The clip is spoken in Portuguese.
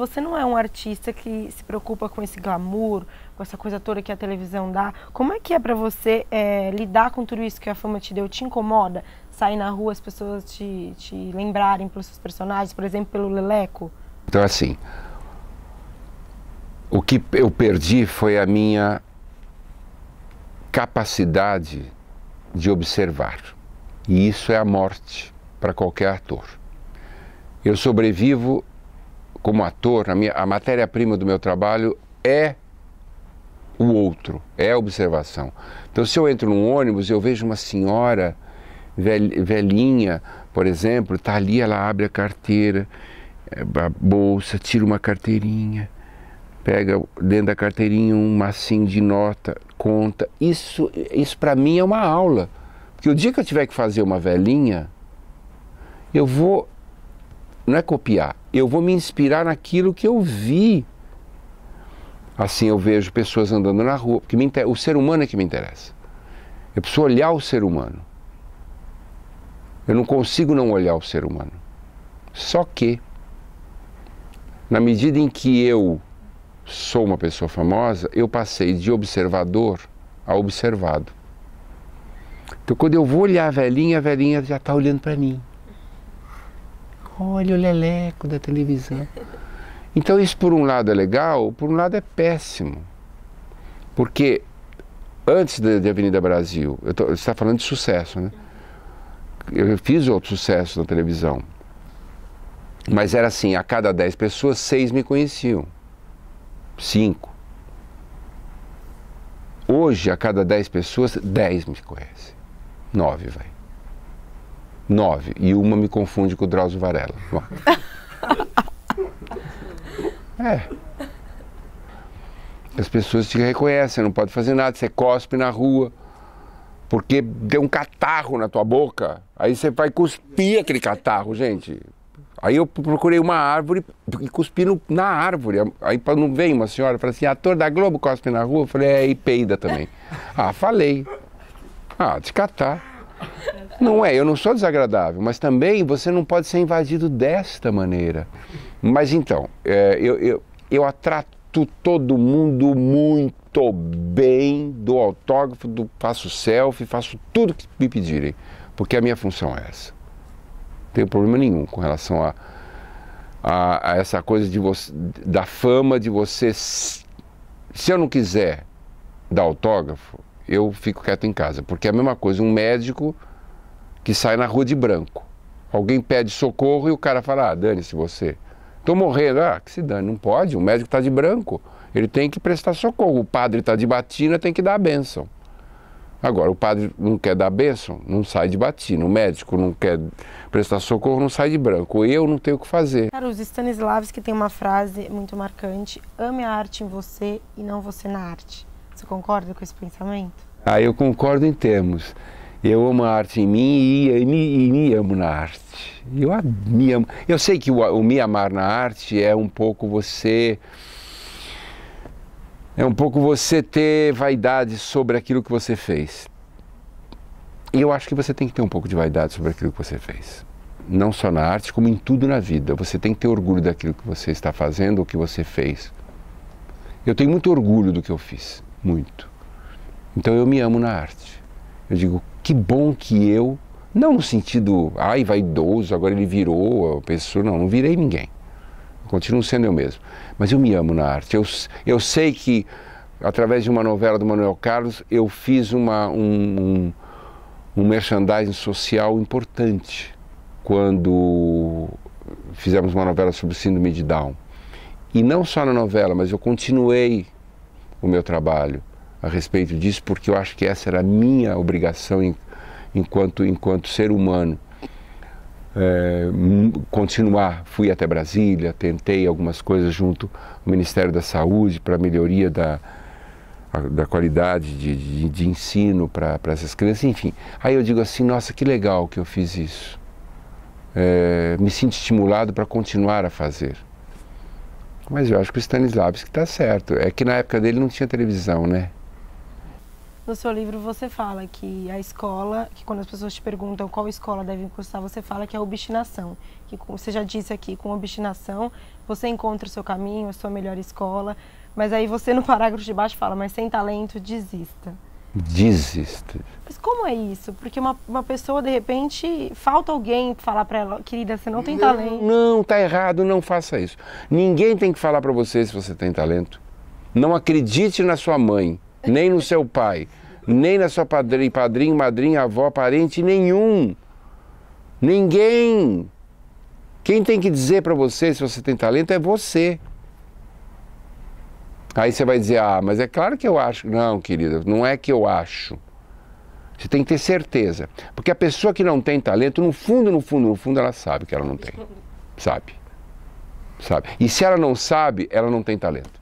você não é um artista que se preocupa com esse glamour, com essa coisa toda que a televisão dá, como é que é para você é, lidar com tudo isso que a fama te deu? Te incomoda sair na rua, as pessoas te, te lembrarem pelos seus personagens, por exemplo, pelo Leleco? Então, assim, o que eu perdi foi a minha capacidade de observar. E isso é a morte para qualquer ator. Eu sobrevivo como ator, a, minha, a matéria-prima do meu trabalho é o outro, é a observação. Então, se eu entro num ônibus e eu vejo uma senhora velhinha, por exemplo, está ali, ela abre a carteira, é, a bolsa, tira uma carteirinha, pega dentro da carteirinha um massinho de nota, conta. Isso, isso para mim é uma aula. Porque o dia que eu tiver que fazer uma velhinha, eu vou não é copiar, eu vou me inspirar naquilo que eu vi. Assim eu vejo pessoas andando na rua, porque inter... o ser humano é que me interessa. Eu preciso olhar o ser humano. Eu não consigo não olhar o ser humano. Só que, na medida em que eu sou uma pessoa famosa, eu passei de observador a observado. Então, quando eu vou olhar a velhinha, a velhinha já está olhando para mim. Olha o leleco da televisão. Então isso por um lado é legal, por um lado é péssimo. Porque antes de, Avenida Brasil, eu tô, você está falando de sucesso, né? Eu fiz outro sucesso na televisão. Mas era assim, a cada dez pessoas, seis me conheciam. Cinco. Hoje, a cada dez pessoas, dez me conhecem. Nove, vai nove. E uma me confunde com o Drauzio Varela. Bom. é. As pessoas te reconhecem, não pode fazer nada, você cospe na rua. Porque deu um catarro na tua boca, aí você vai cuspir aquele catarro, gente. Aí eu procurei uma árvore e cuspi no, na árvore. Aí não veio uma senhora fala assim: ator da Globo cospe na rua? Eu falei: é, e peida também. ah, falei. Ah, descatar. Não é, eu não sou desagradável, mas também você não pode ser invadido desta maneira. Mas então, é, eu, eu, eu atrato todo mundo muito bem, dou autógrafo, do, faço selfie, faço tudo que me pedirem, porque a minha função é essa. Não tenho problema nenhum com relação a, a, a essa coisa de você, da fama de você. Se eu não quiser dar autógrafo, eu fico quieto em casa, porque é a mesma coisa um médico que sai na rua de branco. Alguém pede socorro e o cara fala: ah, dane-se você. Estou morrendo. Ah, que se dane, não pode, o médico está de branco. Ele tem que prestar socorro. O padre está de batina, tem que dar a bênção. Agora, o padre não quer dar bênção, não sai de batina. O médico não quer prestar socorro, não sai de branco. Eu não tenho o que fazer. Cara, os Stanislavski tem uma frase muito marcante: ame a arte em você e não você na arte. Você concorda com esse pensamento? Ah, eu concordo em termos. Eu amo a arte em mim e, e, e, e me amo na arte. Eu me amo. Eu sei que o, o me amar na arte é um pouco você é um pouco você ter vaidade sobre aquilo que você fez. E eu acho que você tem que ter um pouco de vaidade sobre aquilo que você fez. Não só na arte, como em tudo na vida. Você tem que ter orgulho daquilo que você está fazendo, o que você fez. Eu tenho muito orgulho do que eu fiz, muito. Então eu me amo na arte. Eu digo, que bom que eu, não no sentido, ai, vaidoso, agora ele virou a pessoa, não, não virei ninguém. Eu continuo sendo eu mesmo. Mas eu me amo na arte. Eu, eu sei que, através de uma novela do Manuel Carlos, eu fiz uma, um, um, um merchandising social importante quando fizemos uma novela sobre o síndrome de Down. E não só na novela, mas eu continuei o meu trabalho a respeito disso, porque eu acho que essa era a minha obrigação em, enquanto, enquanto ser humano. É, continuar, fui até Brasília, tentei algumas coisas junto ao Ministério da Saúde para melhoria da, da qualidade de, de, de ensino para essas crianças, enfim. Aí eu digo assim, nossa, que legal que eu fiz isso. É, me sinto estimulado para continuar a fazer. Mas eu acho que o Stanislavski está certo. É que na época dele não tinha televisão, né? No seu livro você fala que a escola, que quando as pessoas te perguntam qual escola devem cursar, você fala que é a obstinação. Que você já disse aqui, com obstinação você encontra o seu caminho, a sua melhor escola. Mas aí você no parágrafo de baixo fala, mas sem talento desista. Desista. Mas como é isso? Porque uma, uma pessoa de repente falta alguém falar para ela, querida, você não tem não, talento. Não, tá errado, não faça isso. Ninguém tem que falar para você se você tem talento. Não acredite na sua mãe nem no seu pai, nem na sua padrinha, padrinho, madrinha, avó, parente nenhum. Ninguém. Quem tem que dizer para você se você tem talento é você. Aí você vai dizer: "Ah, mas é claro que eu acho". Não, querida, não é que eu acho. Você tem que ter certeza, porque a pessoa que não tem talento, no fundo, no fundo, no fundo ela sabe que ela não tem. Sabe? Sabe? E se ela não sabe, ela não tem talento.